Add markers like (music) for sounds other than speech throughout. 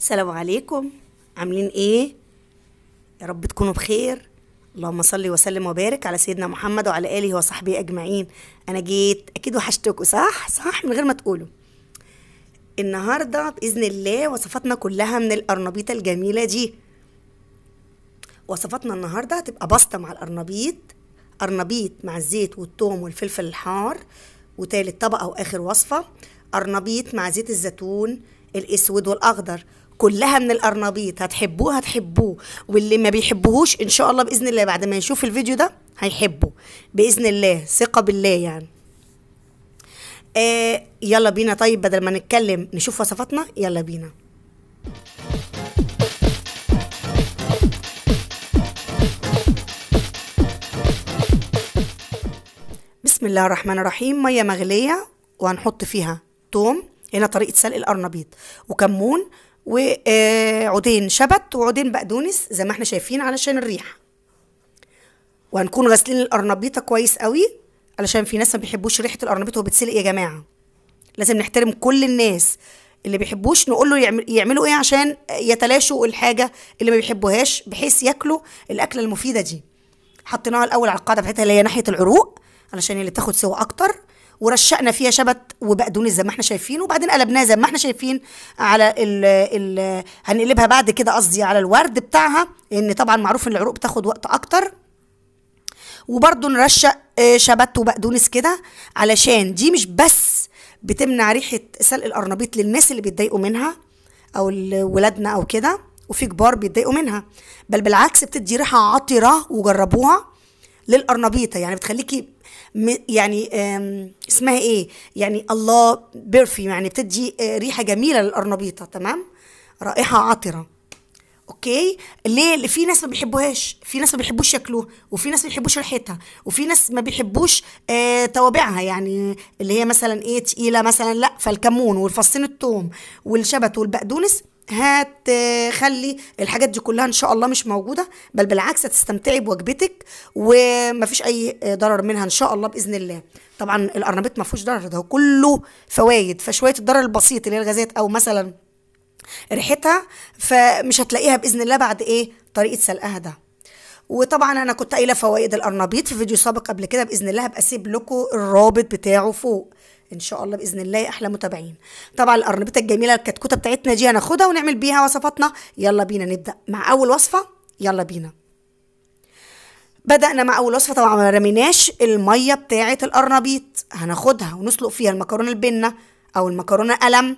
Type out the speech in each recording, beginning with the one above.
السلام عليكم عاملين ايه يا رب تكونوا بخير اللهم صل وسلم وبارك على سيدنا محمد وعلى اله وصحبه اجمعين انا جيت اكيد وحشتكم صح صح من غير ما تقولوا النهارده باذن الله وصفاتنا كلها من الارنبيطه الجميله دي وصفاتنا النهارده هتبقى باسطه مع الارنبيط ارنبيط مع الزيت والثوم والفلفل الحار وتالت طبقه واخر وصفه ارنبيط مع زيت الزيتون الاسود والاخضر كلها من القرنبيط هتحبوه هتحبوه واللي ما بيحبوهوش ان شاء الله باذن الله بعد ما يشوف الفيديو ده هيحبه باذن الله ثقه بالله يعني آه يلا بينا طيب بدل ما نتكلم نشوف وصفاتنا يلا بينا بسم الله الرحمن الرحيم ميه مغليه وهنحط فيها توم هنا طريقه سلق القرنبيط وكمون وعودين شبت وعودين بقدونس زي ما احنا شايفين علشان الريحه وهنكون غاسلين القرنبيطه كويس قوي علشان في ناس ما بيحبوش ريحه القرنبيطه وبتسلق يا جماعه لازم نحترم كل الناس اللي بيحبوش نقول له يعمل يعملوا ايه عشان يتلاشوا الحاجه اللي ما بيحبوهاش بحيث ياكلوا الاكله المفيده دي حطيناها الاول على القاعده بتاعتها اللي هي ناحيه العروق علشان اللي تاخد سوا اكتر ورشقنا فيها شبت وبقدونس زي ما احنا شايفين وبعدين قلبناها زي ما احنا شايفين على ال الـ هنقلبها بعد كده قصدي على الورد بتاعها لان طبعا معروف ان العروق بتاخد وقت اكتر وبرده نرشق آه، شبت وبقدونس كده علشان دي مش بس بتمنع ريحه سلق القرنبيط للناس اللي بيتضايقوا منها او ولادنا او كده وفي كبار بيتضايقوا منها بل بالعكس بتدي ريحه عطره وجربوها للقرنبيطه يعني بتخليكي يعني اسمها ايه يعني الله بيرفي يعني بتدي آه، ريحه جميله للقرنبيطه تمام رائحه عطره اوكي ليه في ناس ما بيحبوهاش في ناس ما بيحبوش شكله وفي ناس ما بيحبوش ريحتها وفي ناس ما بيحبوش آه توابعها يعني اللي هي مثلا ايه تقيله مثلا لا فالكمون والفصين الثوم والشبت والبقدونس هتخلي الحاجات دي كلها ان شاء الله مش موجوده بل بالعكس هتستمتعي بوجبتك ومفيش اي ضرر منها ان شاء الله باذن الله طبعا الارنبيط ما فيهوش ضرر ده كله فوائد فشويه الضرر البسيط اللي هي الغازات او مثلا ريحتها فمش هتلاقيها باذن الله بعد ايه طريقه سلقها ده وطبعا انا كنت قايله فوائد القرنبيط في فيديو سابق قبل كده باذن الله هبقى اسيب لكم الرابط بتاعه فوق ان شاء الله باذن الله احلى متابعين طبعا الارنبيطه الجميله الكتكوته بتاعتنا دي هناخدها ونعمل بيها وصفاتنا يلا بينا نبدا مع اول وصفه يلا بينا بدأنا مع أول وصفة طبعا ما رميناش المية بتاعة القرنبيط هناخدها ونسلق فيها المكرونة البنة أو المكرونة قلم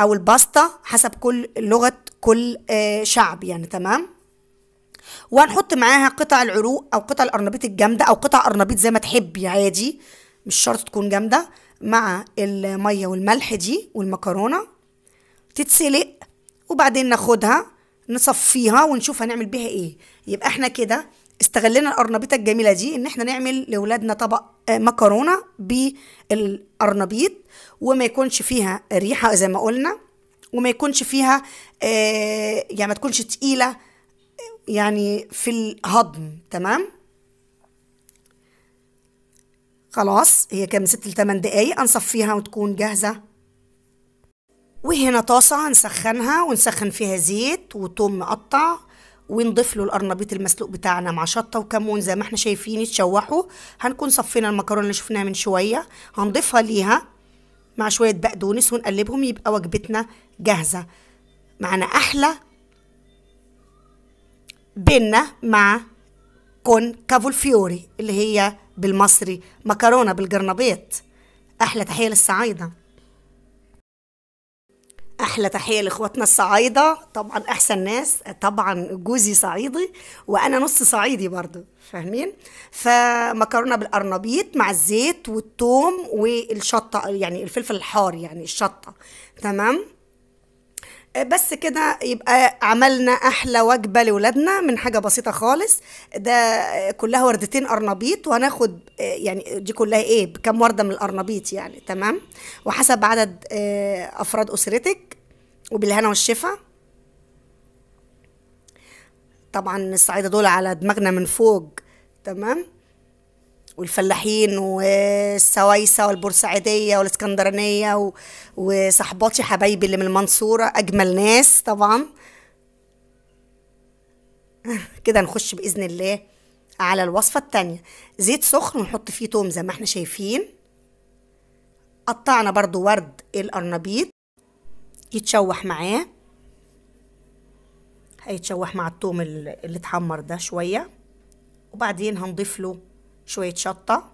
أو الباستا حسب كل لغة كل آه، شعب يعني تمام وهنحط معاها قطع العروق أو قطع القرنبيط الجامدة أو قطع قرنبيط زي ما تحبي عادي مش شرط تكون جامده مع الميه والملح دي والمكرونه تتسلق وبعدين ناخدها نصفيها ونشوف هنعمل بيها ايه يبقى احنا كده استغلنا الارنبيطه الجميله دي ان احنا نعمل لاولادنا طبق آه، مكرونه بالارنبيط وما يكونش فيها ريحه زي ما قلنا وما يكونش فيها آه، يعني ما تكونش تقيله آه، يعني في الهضم تمام خلاص هي كام ست لتمن دقايق هنصفيها وتكون جاهزة وهنا طاسة هنسخنها ونسخن فيها زيت وتوم مقطع ونضيف له القرنبيط المسلوق بتاعنا مع شطه وكمون زي ما احنا شايفين يتشوحوا هنكون صفينا المكرونه اللي شفناها من شويه هنضيفها ليها مع شويه بقدونس ونقلبهم يبقى وجبتنا جاهزه معانا احلى بينا مع كون كافول فيوري اللي هي بالمصري مكرونة بالقرنبيط أحلى تحية للصعايدة احلى تحيه لاخواتنا الصعايده طبعا احسن ناس طبعا جوزي صعيدي وانا نص صعيدي برضو فاهمين فمكرونه بالقرنبيط مع الزيت والثوم والشطه يعني الفلفل الحار يعني الشطه تمام بس كده يبقى عملنا احلى وجبه لاولادنا من حاجه بسيطه خالص ده كلها وردتين قرنبيط وهناخد يعني دي كلها ايه بكام ورده من القرنبيط يعني تمام وحسب عدد آه، افراد اسرتك وبالهنا والشفاء طبعا الصعيده دول على دماغنا من فوق تمام والفلاحين والسويسة والبورسعيدية والاسكندرانية وصحباتي حبايبي اللي من المنصورة أجمل ناس طبعا (laughs) كده نخش بإذن الله على الوصفة التانية زيت سخن ونحط فيه توم زي ما احنا شايفين قطعنا برضو ورد القرنبيط يتشوح معاه هيتشوح مع التوم اللي اتحمر ده شوية وبعدين هنضيف له شوية شطة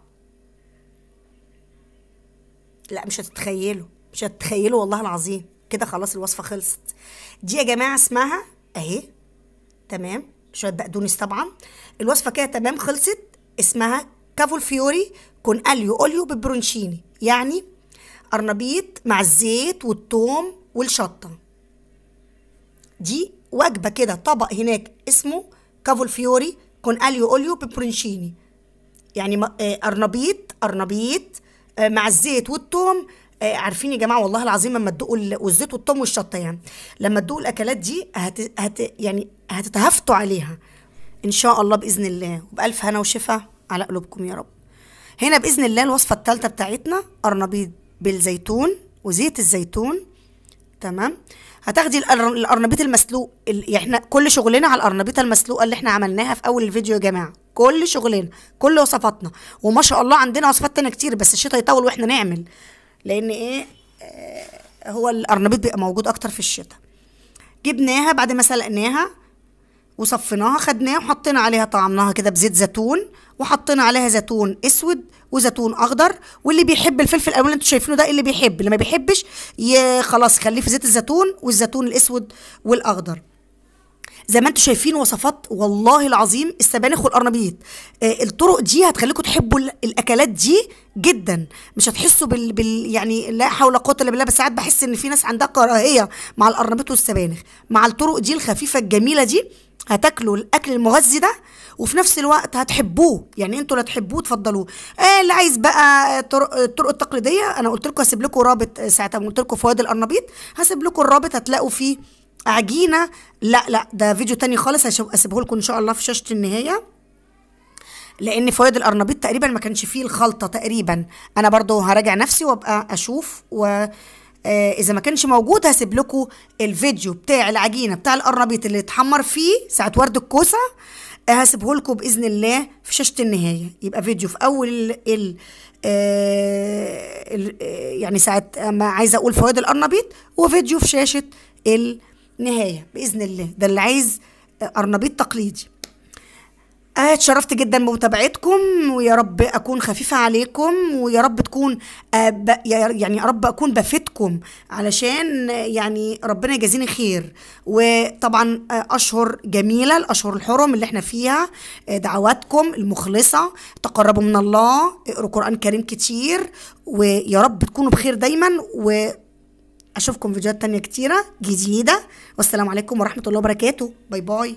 لا مش هتتخيلوا مش هتتخيلوا والله العظيم كده خلاص الوصفة خلصت دي يا جماعة اسمها اهي تمام شوية بقدونس طبعا الوصفة كده تمام خلصت اسمها كافول فيوري كون اليو اوليو ببرونشيني يعني قرنبيط مع الزيت والثوم والشطة دي وجبة كده طبق هناك اسمه كافول فيوري كون اليو اوليو ببرونشيني يعني آه، قرنبيط قرنبيط آه، مع الزيت والثوم آه، عارفين يا جماعه والله العظيم لما تدوقوا والزيت والثوم والشطه يعني لما تدوقوا الاكلات دي هت... هت... يعني هتتهفتوا عليها ان شاء الله باذن الله وبالف هنا وشفاء على قلوبكم يا رب هنا باذن الله الوصفه الثالثه بتاعتنا قرنبيط بالزيتون وزيت الزيتون تمام هتاخدي القرنبيط المسلوق يعني احنا كل شغلنا على القرنبيطه المسلوقه اللي احنا عملناها في اول الفيديو يا جماعه كل شغلنا كل وصفاتنا وما شاء الله عندنا وصفات تانية كتير بس الشتاء يطول واحنا نعمل لان ايه آه، هو القرنبيط بيبقى موجود اكتر في الشتاء جبناها بعد ما سلقناها وصفيناها خدناها وحطينا عليها طعمناها كده بزيت زيتون وحطينا عليها زيتون اسود وزيتون اخضر واللي بيحب الفلفل الالوان اللي انتوا شايفينه ده اللي بيحب اللي ما بيحبش خلاص خليه في زيت الزيتون والزيتون الاسود والاخضر زي ما انتم شايفين وصفات والله العظيم السبانخ والقرنبيط آه الطرق دي هتخليكم تحبوا الاكلات دي جدا مش هتحسوا بال, بال يعني لا حول ولا قوه الا بالله بس ساعات بحس ان في ناس عندها كراهيه مع القرنبيط والسبانخ مع الطرق دي الخفيفه الجميله دي هتاكلوا الاكل المغذي ده وفي نفس الوقت هتحبوه يعني انتوا لا تحبوه تفضلوه آه اللي عايز بقى الطرق التقليديه انا قلت لكم هسيب لكم رابط آه، ساعتها ما قلت لكم فوائد القرنبيط هسيب لكم الرابط هتلاقوا فيه عجينه لا لا ده فيديو تاني خالص هسيبه لكم ان شاء الله في شاشه النهايه لان فوائد القرنبيط تقريبا ما كانش فيه الخلطه تقريبا انا برضو هراجع نفسي وابقى اشوف و آه اذا ما كانش موجود هسيب لكم الفيديو بتاع العجينه بتاع القرنبيط اللي اتحمر فيه ساعه ورد الكوسه آه هسيبه لكم باذن الله في شاشه النهايه يبقى فيديو في اول ال آه،, آه يعني ساعه ما عايزه اقول فوائد القرنبيط وفيديو في شاشه النهايه باذن الله ده اللي عايز آه، قرنبيط تقليدي آه، اتشرفت جدا بمتابعتكم ويا رب اكون خفيفه عليكم ويا رب تكون آه، يعني يا رب اكون بفيدكم علشان آه، يعني ربنا يجازيني خير وطبعا اشهر جميله الاشهر الحرم اللي احنا فيها دعواتكم المخلصه تقربوا من الله اقروا قران كريم كتير ويا رب تكونوا بخير دايما و اشوفكم فيديوهات تانية كتيرة جديدة والسلام عليكم ورحمة الله وبركاته باي باي